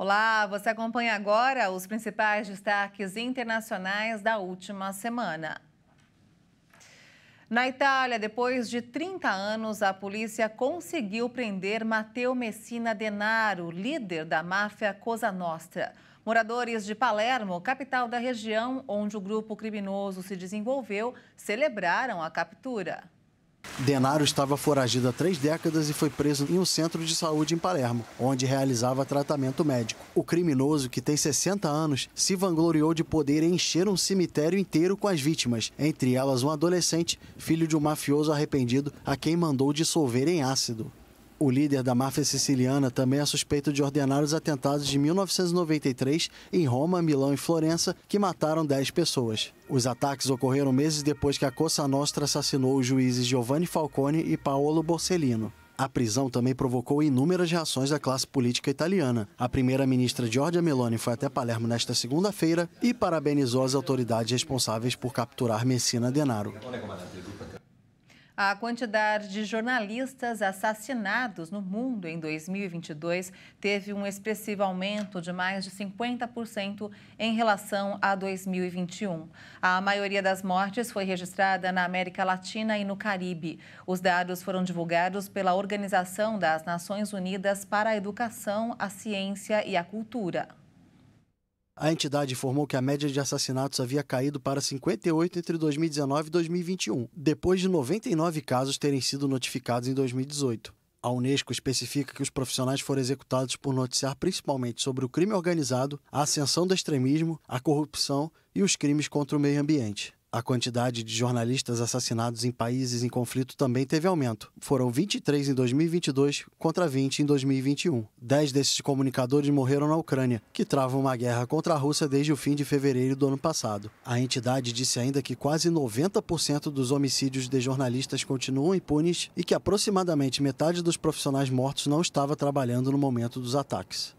Olá, você acompanha agora os principais destaques internacionais da última semana. Na Itália, depois de 30 anos, a polícia conseguiu prender Matteo Messina Denaro, líder da máfia Cosa Nostra. Moradores de Palermo, capital da região onde o grupo criminoso se desenvolveu, celebraram a captura. Denaro estava foragido há três décadas e foi preso em um centro de saúde em Palermo, onde realizava tratamento médico. O criminoso, que tem 60 anos, se vangloriou de poder encher um cemitério inteiro com as vítimas, entre elas um adolescente, filho de um mafioso arrependido, a quem mandou dissolver em ácido. O líder da máfia siciliana também é suspeito de ordenar os atentados de 1993 em Roma, Milão e Florença, que mataram 10 pessoas. Os ataques ocorreram meses depois que a Cosa Nostra assassinou os juízes Giovanni Falcone e Paolo Borsellino. A prisão também provocou inúmeras reações da classe política italiana. A primeira-ministra Giorgia Meloni foi até Palermo nesta segunda-feira e parabenizou as autoridades responsáveis por capturar Messina Denaro. A quantidade de jornalistas assassinados no mundo em 2022 teve um expressivo aumento de mais de 50% em relação a 2021. A maioria das mortes foi registrada na América Latina e no Caribe. Os dados foram divulgados pela Organização das Nações Unidas para a Educação, a Ciência e a Cultura. A entidade informou que a média de assassinatos havia caído para 58 entre 2019 e 2021, depois de 99 casos terem sido notificados em 2018. A Unesco especifica que os profissionais foram executados por noticiar principalmente sobre o crime organizado, a ascensão do extremismo, a corrupção e os crimes contra o meio ambiente a quantidade de jornalistas assassinados em países em conflito também teve aumento. Foram 23 em 2022 contra 20 em 2021. Dez desses comunicadores morreram na Ucrânia, que trava uma guerra contra a Rússia desde o fim de fevereiro do ano passado. A entidade disse ainda que quase 90% dos homicídios de jornalistas continuam impunes e que aproximadamente metade dos profissionais mortos não estava trabalhando no momento dos ataques.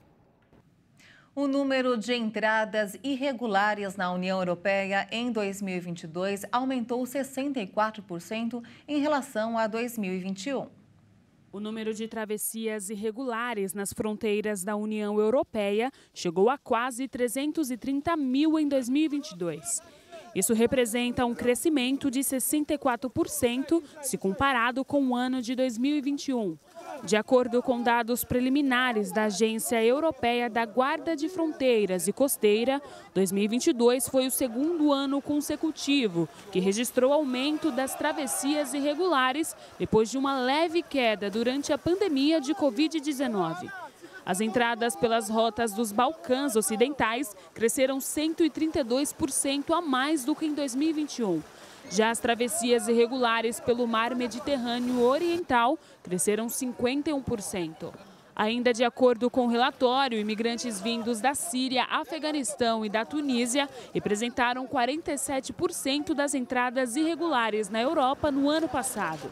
O número de entradas irregulares na União Europeia em 2022 aumentou 64% em relação a 2021. O número de travessias irregulares nas fronteiras da União Europeia chegou a quase 330 mil em 2022. Isso representa um crescimento de 64% se comparado com o ano de 2021, de acordo com dados preliminares da Agência Europeia da Guarda de Fronteiras e Costeira, 2022 foi o segundo ano consecutivo que registrou aumento das travessias irregulares depois de uma leve queda durante a pandemia de Covid-19. As entradas pelas rotas dos Balcãs Ocidentais cresceram 132% a mais do que em 2021. Já as travessias irregulares pelo mar Mediterrâneo Oriental cresceram 51%. Ainda de acordo com o relatório, imigrantes vindos da Síria, Afeganistão e da Tunísia representaram 47% das entradas irregulares na Europa no ano passado.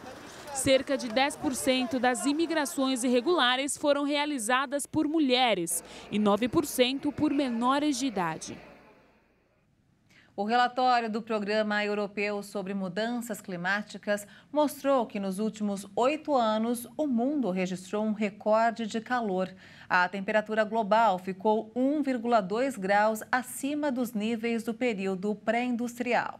Cerca de 10% das imigrações irregulares foram realizadas por mulheres e 9% por menores de idade. O relatório do Programa Europeu sobre Mudanças Climáticas mostrou que nos últimos oito anos o mundo registrou um recorde de calor. A temperatura global ficou 1,2 graus acima dos níveis do período pré-industrial.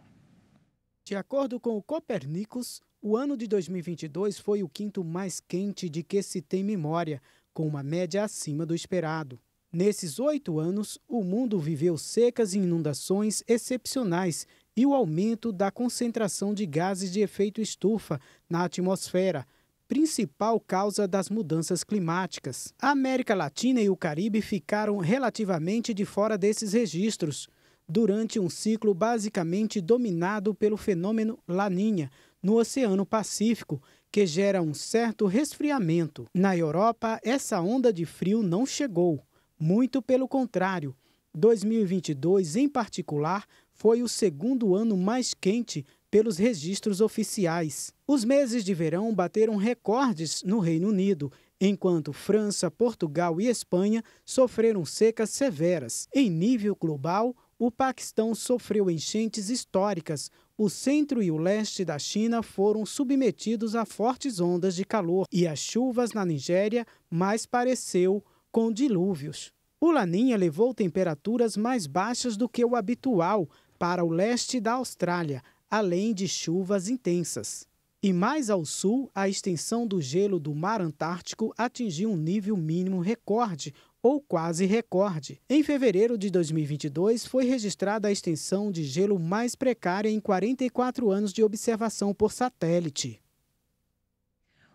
De acordo com o Copernicus, o ano de 2022 foi o quinto mais quente de que se tem memória, com uma média acima do esperado. Nesses oito anos, o mundo viveu secas e inundações excepcionais e o aumento da concentração de gases de efeito estufa na atmosfera, principal causa das mudanças climáticas. A América Latina e o Caribe ficaram relativamente de fora desses registros, durante um ciclo basicamente dominado pelo fenômeno Laninha no Oceano Pacífico, que gera um certo resfriamento. Na Europa, essa onda de frio não chegou. Muito pelo contrário, 2022, em particular, foi o segundo ano mais quente pelos registros oficiais. Os meses de verão bateram recordes no Reino Unido, enquanto França, Portugal e Espanha sofreram secas severas. Em nível global, o Paquistão sofreu enchentes históricas. O centro e o leste da China foram submetidos a fortes ondas de calor e as chuvas na Nigéria mais pareceu com dilúvios. O Laninha levou temperaturas mais baixas do que o habitual para o leste da Austrália, além de chuvas intensas. E mais ao sul, a extensão do gelo do Mar Antártico atingiu um nível mínimo recorde, ou quase recorde. Em fevereiro de 2022, foi registrada a extensão de gelo mais precária em 44 anos de observação por satélite.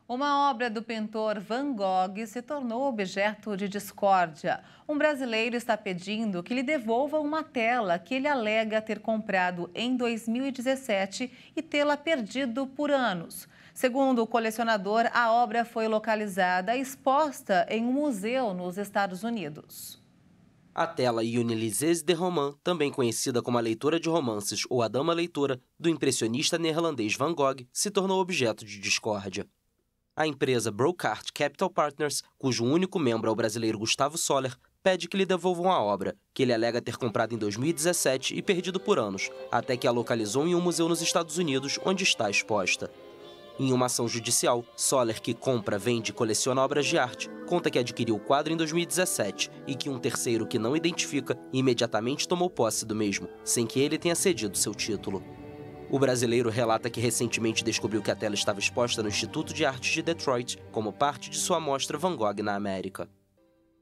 Uma obra do pintor Van Gogh se tornou objeto de discórdia. Um brasileiro está pedindo que lhe devolva uma tela que ele alega ter comprado em 2017 e tê-la perdido por anos. Segundo o colecionador, a obra foi localizada exposta em um museu nos Estados Unidos. A tela Unilisés de Roman, também conhecida como a leitora de romances ou a dama leitora, do impressionista neerlandês Van Gogh, se tornou objeto de discórdia. A empresa Brocart Capital Partners, cujo único membro é o brasileiro Gustavo Soller, pede que lhe devolvam a obra, que ele alega ter comprado em 2017 e perdido por anos, até que a localizou em um museu nos Estados Unidos, onde está exposta. Em uma ação judicial, Soller, que compra, vende e coleciona obras de arte, conta que adquiriu o quadro em 2017 e que um terceiro que não identifica imediatamente tomou posse do mesmo, sem que ele tenha cedido seu título. O brasileiro relata que recentemente descobriu que a tela estava exposta no Instituto de Artes de Detroit como parte de sua mostra Van Gogh na América.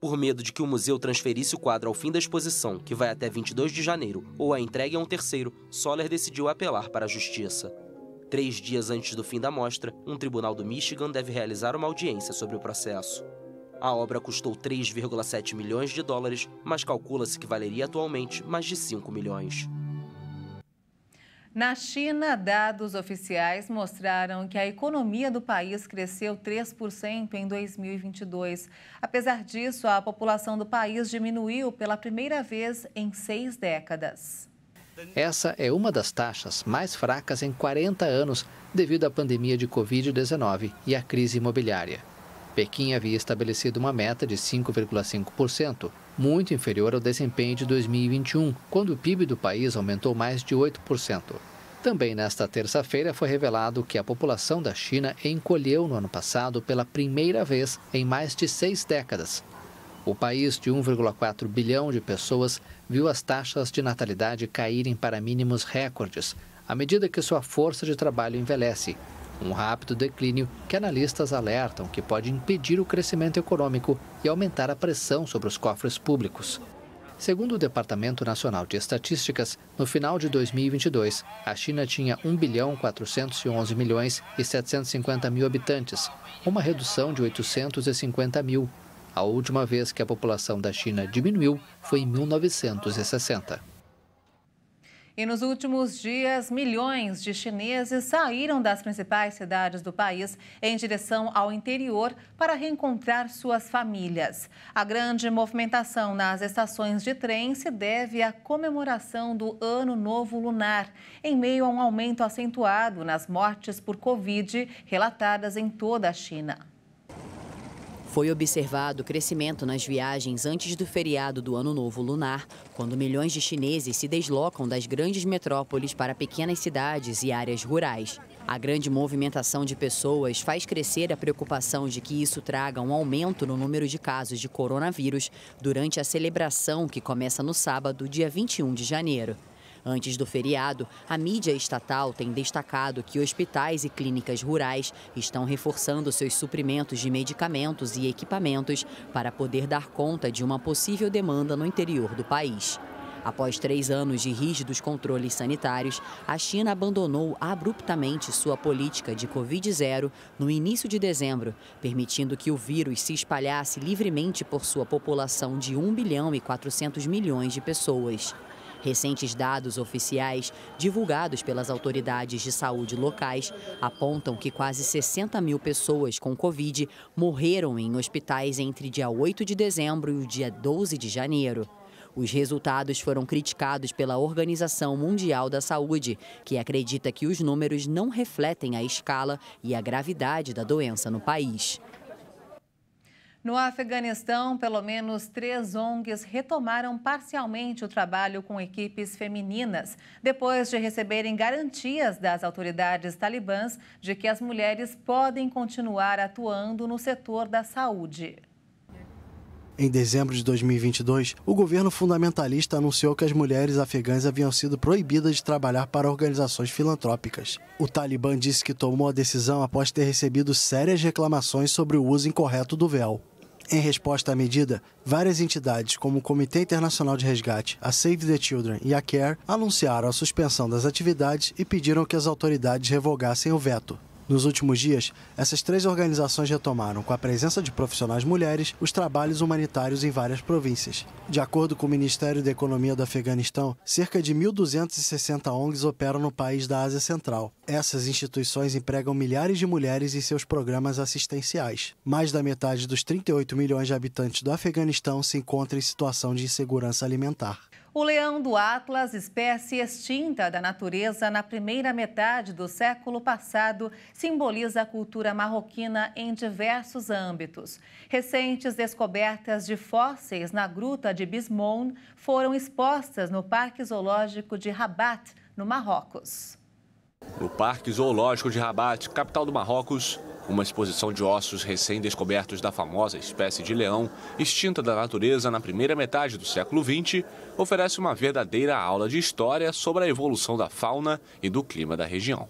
Por medo de que o museu transferisse o quadro ao fim da exposição, que vai até 22 de janeiro, ou a entregue a um terceiro, Soller decidiu apelar para a justiça. Três dias antes do fim da mostra, um tribunal do Michigan deve realizar uma audiência sobre o processo. A obra custou 3,7 milhões de dólares, mas calcula-se que valeria atualmente mais de 5 milhões. Na China, dados oficiais mostraram que a economia do país cresceu 3% em 2022. Apesar disso, a população do país diminuiu pela primeira vez em seis décadas. Essa é uma das taxas mais fracas em 40 anos devido à pandemia de Covid-19 e à crise imobiliária. Pequim havia estabelecido uma meta de 5,5% muito inferior ao desempenho de 2021, quando o PIB do país aumentou mais de 8%. Também nesta terça-feira foi revelado que a população da China encolheu no ano passado pela primeira vez em mais de seis décadas. O país de 1,4 bilhão de pessoas viu as taxas de natalidade caírem para mínimos recordes, à medida que sua força de trabalho envelhece. Um rápido declínio que analistas alertam que pode impedir o crescimento econômico e aumentar a pressão sobre os cofres públicos. Segundo o Departamento Nacional de Estatísticas, no final de 2022, a China tinha 1 bilhão 411 milhões e 750 mil habitantes, uma redução de 850 mil. A última vez que a população da China diminuiu foi em 1960. E nos últimos dias, milhões de chineses saíram das principais cidades do país em direção ao interior para reencontrar suas famílias. A grande movimentação nas estações de trem se deve à comemoração do Ano Novo Lunar, em meio a um aumento acentuado nas mortes por Covid relatadas em toda a China. Foi observado crescimento nas viagens antes do feriado do Ano Novo Lunar, quando milhões de chineses se deslocam das grandes metrópoles para pequenas cidades e áreas rurais. A grande movimentação de pessoas faz crescer a preocupação de que isso traga um aumento no número de casos de coronavírus durante a celebração que começa no sábado, dia 21 de janeiro. Antes do feriado, a mídia estatal tem destacado que hospitais e clínicas rurais estão reforçando seus suprimentos de medicamentos e equipamentos para poder dar conta de uma possível demanda no interior do país. Após três anos de rígidos controles sanitários, a China abandonou abruptamente sua política de Covid-0 no início de dezembro, permitindo que o vírus se espalhasse livremente por sua população de 1 bilhão e 400 milhões de pessoas. Recentes dados oficiais divulgados pelas autoridades de saúde locais apontam que quase 60 mil pessoas com Covid morreram em hospitais entre dia 8 de dezembro e o dia 12 de janeiro. Os resultados foram criticados pela Organização Mundial da Saúde, que acredita que os números não refletem a escala e a gravidade da doença no país. No Afeganistão, pelo menos três ONGs retomaram parcialmente o trabalho com equipes femininas, depois de receberem garantias das autoridades talibãs de que as mulheres podem continuar atuando no setor da saúde. Em dezembro de 2022, o governo fundamentalista anunciou que as mulheres afegãs haviam sido proibidas de trabalhar para organizações filantrópicas. O Talibã disse que tomou a decisão após ter recebido sérias reclamações sobre o uso incorreto do véu. Em resposta à medida, várias entidades, como o Comitê Internacional de Resgate, a Save the Children e a CARE, anunciaram a suspensão das atividades e pediram que as autoridades revogassem o veto. Nos últimos dias, essas três organizações retomaram, com a presença de profissionais mulheres, os trabalhos humanitários em várias províncias. De acordo com o Ministério da Economia do Afeganistão, cerca de 1.260 ONGs operam no país da Ásia Central. Essas instituições empregam milhares de mulheres em seus programas assistenciais. Mais da metade dos 38 milhões de habitantes do Afeganistão se encontra em situação de insegurança alimentar. O leão do Atlas, espécie extinta da natureza na primeira metade do século passado, simboliza a cultura marroquina em diversos âmbitos. Recentes descobertas de fósseis na gruta de Bismon foram expostas no Parque Zoológico de Rabat, no Marrocos. No Parque Zoológico de Rabat, capital do Marrocos, uma exposição de ossos recém-descobertos da famosa espécie de leão, extinta da natureza na primeira metade do século XX, oferece uma verdadeira aula de história sobre a evolução da fauna e do clima da região.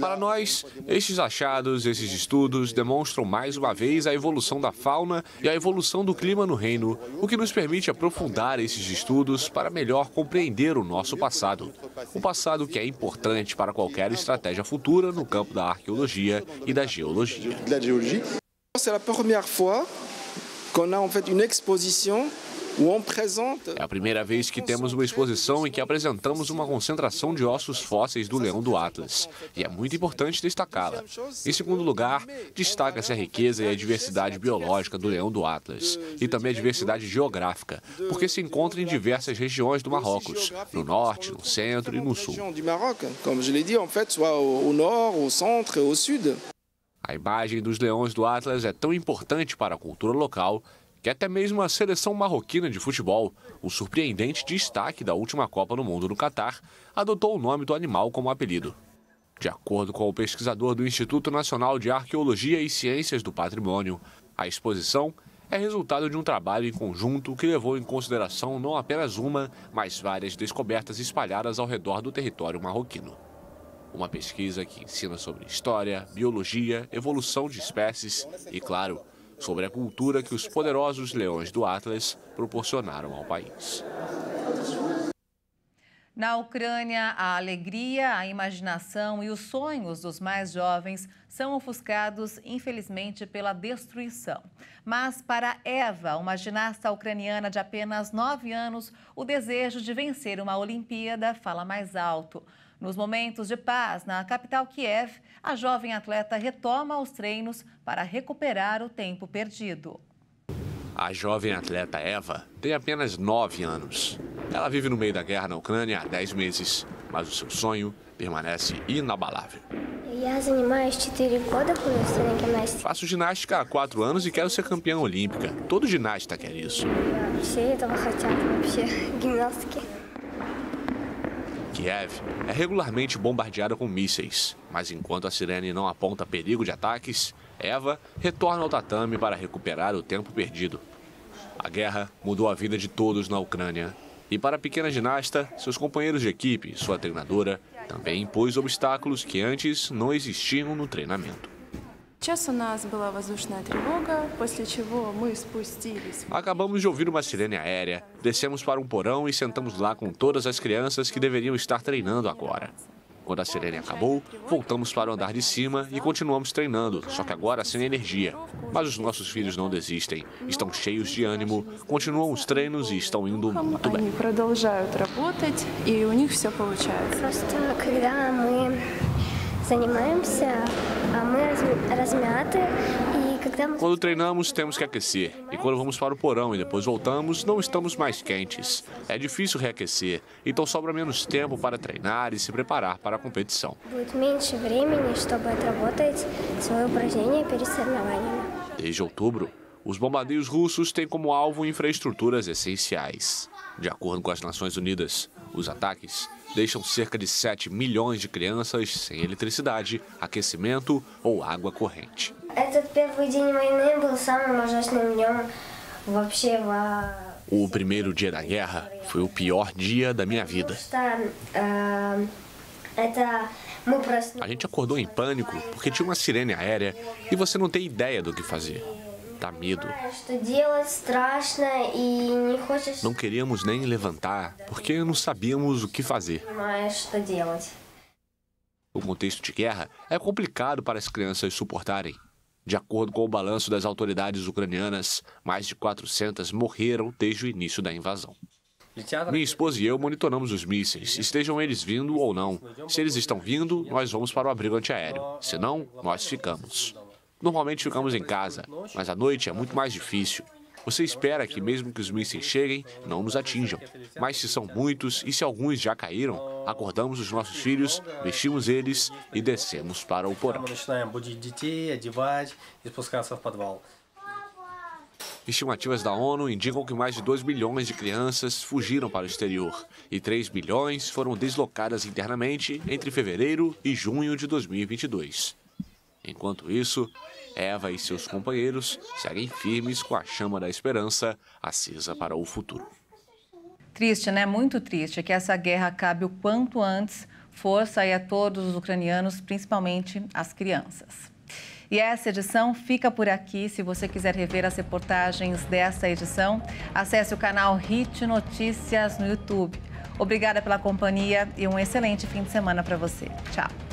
Para nós, estes achados, esses estudos demonstram mais uma vez a evolução da fauna e a evolução do clima no reino, o que nos permite aprofundar esses estudos para melhor compreender o nosso passado. Um passado que é importante para qualquer estratégia futura no campo da arqueologia e da geologia. É a primeira vez que a en fait é a primeira vez que temos uma exposição em que apresentamos uma concentração de ossos fósseis do leão do Atlas, e é muito importante destacá-la. Em segundo lugar, destaca-se a riqueza e a diversidade biológica do leão do Atlas, e também a diversidade geográfica, porque se encontra em diversas regiões do Marrocos, no norte, no centro e no sul. A imagem dos leões do Atlas é tão importante para a cultura local que até mesmo a seleção marroquina de futebol, o surpreendente destaque da última Copa do Mundo no Catar, adotou o nome do animal como apelido. De acordo com o pesquisador do Instituto Nacional de Arqueologia e Ciências do Patrimônio, a exposição é resultado de um trabalho em conjunto que levou em consideração não apenas uma, mas várias descobertas espalhadas ao redor do território marroquino. Uma pesquisa que ensina sobre história, biologia, evolução de espécies e, claro, sobre a cultura que os poderosos leões do Atlas proporcionaram ao país. Na Ucrânia, a alegria, a imaginação e os sonhos dos mais jovens são ofuscados, infelizmente, pela destruição. Mas para Eva, uma ginasta ucraniana de apenas 9 anos, o desejo de vencer uma Olimpíada fala mais alto. Nos momentos de paz na capital Kiev, a jovem atleta retoma os treinos para recuperar o tempo perdido. A jovem atleta Eva tem apenas 9 anos. Ela vive no meio da guerra na Ucrânia há 10 meses, mas o seu sonho permanece inabalável. É Faço ginástica há 4 anos e quero ser campeã olímpica. Todo ginasta quer isso. Kiev é regularmente bombardeada com mísseis, mas enquanto a sirene não aponta perigo de ataques, Eva retorna ao tatame para recuperar o tempo perdido. A guerra mudou a vida de todos na Ucrânia. E para a pequena ginasta, seus companheiros de equipe e sua treinadora também impôs obstáculos que antes não existiam no treinamento у нас была воздушная тревога, после чего мы спустились. Acabamos de ouvir uma sirene aérea. Descemos para um porão e sentamos lá com todas as crianças que deveriam estar treinando agora. Quando a sirene acabou, voltamos para o andar de cima e continuamos treinando, só que agora sem energia. Mas os nossos filhos não desistem, estão cheios de ânimo, continuam os treinos e estão indo muito bem. Eles quando treinamos, temos que aquecer. E quando vamos para o porão e depois voltamos, não estamos mais quentes. É difícil reaquecer, então sobra menos tempo para treinar e se preparar para a competição. Desde outubro, os bombardeios russos têm como alvo infraestruturas essenciais. De acordo com as Nações Unidas, os ataques deixam cerca de 7 milhões de crianças sem eletricidade, aquecimento ou água corrente. É o primeiro dia da guerra foi o pior dia da minha vida. Ah, A gente acordou em pânico porque tinha uma sirene aérea e você não tem ideia do que fazer dá medo. Não queríamos nem levantar, porque não sabíamos o que fazer. O contexto de guerra é complicado para as crianças suportarem. De acordo com o balanço das autoridades ucranianas, mais de 400 morreram desde o início da invasão. Minha esposa e eu monitoramos os mísseis, estejam eles vindo ou não. Se eles estão vindo, nós vamos para o abrigo antiaéreo. Se não, nós ficamos. Normalmente ficamos em casa, mas à noite é muito mais difícil. Você espera que, mesmo que os mísseis cheguem, não nos atinjam. Mas se são muitos e se alguns já caíram, acordamos os nossos filhos, vestimos eles e descemos para o porão. Estimativas da ONU indicam que mais de 2 milhões de crianças fugiram para o exterior e 3 milhões foram deslocadas internamente entre fevereiro e junho de 2022. Enquanto isso, Eva e seus companheiros seguem firmes com a chama da esperança acesa para o futuro. Triste, né? Muito triste que essa guerra acabe o quanto antes. Força aí a todos os ucranianos, principalmente as crianças. E essa edição fica por aqui. Se você quiser rever as reportagens desta edição, acesse o canal Hit Notícias no YouTube. Obrigada pela companhia e um excelente fim de semana para você. Tchau.